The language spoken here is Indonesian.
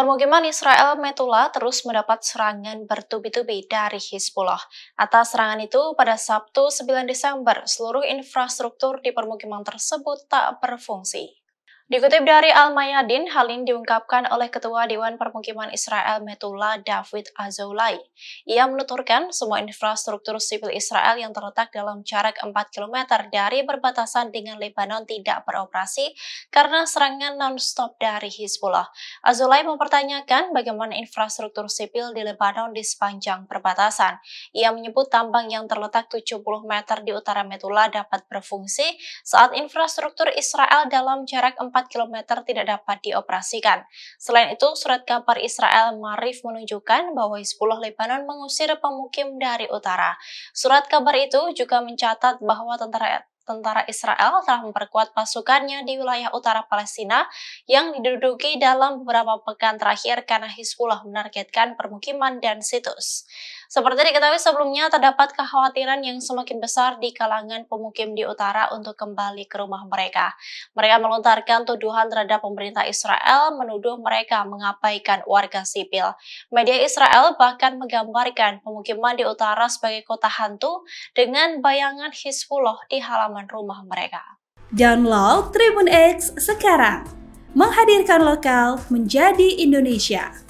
Permukiman Israel Metula terus mendapat serangan bertubi-tubi dari Hizbullah. Atas serangan itu, pada Sabtu 9 Desember, seluruh infrastruktur di permukiman tersebut tak berfungsi. Dikutip dari Al-Mayadin, hal ini diungkapkan oleh Ketua Dewan Permukiman Israel Metula David Azoulay. Ia menuturkan semua infrastruktur sipil Israel yang terletak dalam jarak 4 km dari perbatasan dengan Lebanon tidak beroperasi karena serangan non-stop dari Hizbullah. Azoulay mempertanyakan bagaimana infrastruktur sipil di Lebanon di sepanjang perbatasan. Ia menyebut tambang yang terletak 70 meter di utara Metula dapat berfungsi saat infrastruktur Israel dalam jarak 4 4 km tidak dapat dioperasikan. Selain itu, surat kabar Israel Marif menunjukkan bahwa 10 Lebanon mengusir pemukim dari utara. Surat kabar itu juga mencatat bahwa tentara tentara Israel telah memperkuat pasukannya di wilayah utara Palestina yang diduduki dalam beberapa pekan terakhir karena Hizbullah menargetkan permukiman dan situs. Seperti diketahui sebelumnya, terdapat kekhawatiran yang semakin besar di kalangan pemukim di utara untuk kembali ke rumah mereka. Mereka melontarkan tuduhan terhadap pemerintah Israel menuduh mereka mengabaikan warga sipil. Media Israel bahkan menggambarkan pemukiman di utara sebagai kota hantu dengan bayangan Hizbullah di halaman halaman rumah mereka. Download Tribun X sekarang, menghadirkan lokal menjadi Indonesia.